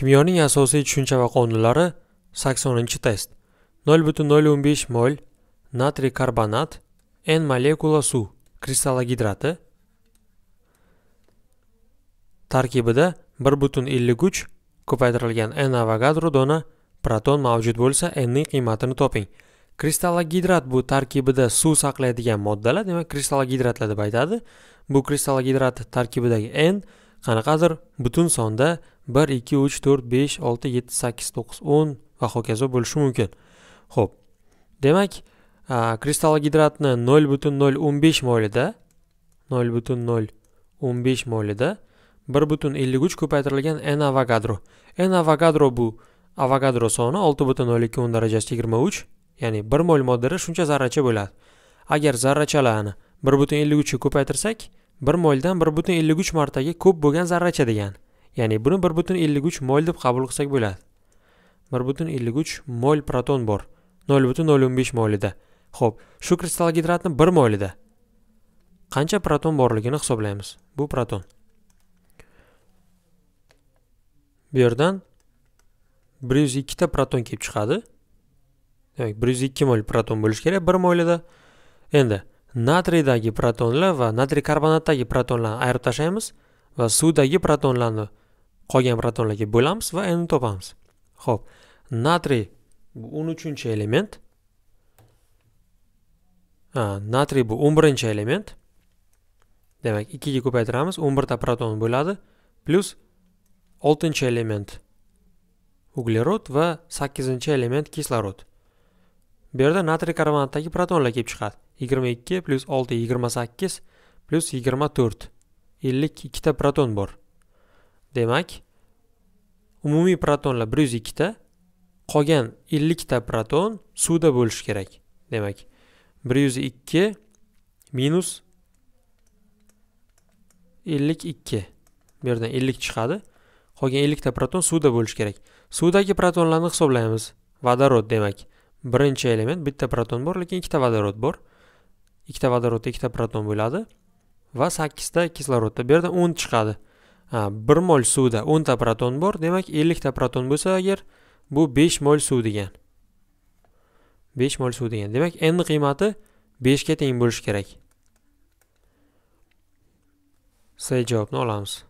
kimyoning asosiy tushuncha va qonunlari 80-test 0,015 mol natriy karbonat n molekula suv kristallogidrati tarkibida 1,53 ko'paytirilgan n avogadro dona proton mavjud bo'lsa n ning qiymatini toping kristallogidrat bu tarkibida suv saqlaydigan moddalar demak kristallogidratlar deb aytadi bu kristallogidrat tarkibidagi n qanaqadir butun sonda bir ikki uch to'rt besh olti yetti sakkiz to'qqiz o'n va hokazo bo'lishi mumkin ho'p demak kristall gidratni nol butun nol o'n besh molida nol butun nol o'n besh molida bir butun ellik uch ko'paytirilgan n avogadro n avogadro bu avogadro soni olti butun nol ikki o'n darajasi yigirma uch ya'ni bir mol moddada shuncha zarracha bo'ladi agar zarrachalarni bir butun ellik uchga ko'paytirsak bir moldan bir butun ellik uch martaga ko'p bo'lgan zarracha degani ya'ni buni bir butun ellik uch mol deb qabul qilsak bo'ladi bir butun ellik uch mol proton bor nol butun nol o'n besh molida ho'p shu kristall gidratni bir molida qancha proton borligini hisoblaymiz bu proton bu yerdan bir yuz ikkita proton kelib chiqadi demak bir yuz ikki mol proton bo'lishi kerak bir molida endi natriydagi protonlar va natriy karbonatdagi protonlarni ayirib tashlaymiz va suvdagi protonlarni qolgan protonlarga bo'lamiz va n topamiz ho'p natriy bu o'n uchinchi element ha natriy bu o'n birinchi element demak ikkiga ko'paytiramiz o'n birta proton bo'ladi plyus oltinchi element uglerod va sakkizinchi element kislorod bu yerda natriy karbonatdagi protonlar kelib chiqadi yigirma ikki plyus olti yigirma sakkiz plyus yigirma to'rt ellik ikkita proton bor demak umumiy protonlar bir yuz ikkita qolgan ellikta proton suvda bo'lishi kerak demak bir yuz ikki minus ellik ikki bu yerdan ellik chiqadi qolgan ellikta proton suvda bo'lishi kerak suvdagi protonlarni hisoblaymiz vodorod demak birinchi element bitta proton bor lekin ikkita vodorod bor ikkita vodorodda ikkita proton bo'ladi va sakkizta kislorodda bu yerdan o'n chiqadi bir mol suvda o'nta proton bor demak ellikta proton bo'lsa agar bu besh mol suv degan besh mol suv degan demak n qiymati beshga teng bo'lishi kerak c javobni olamiz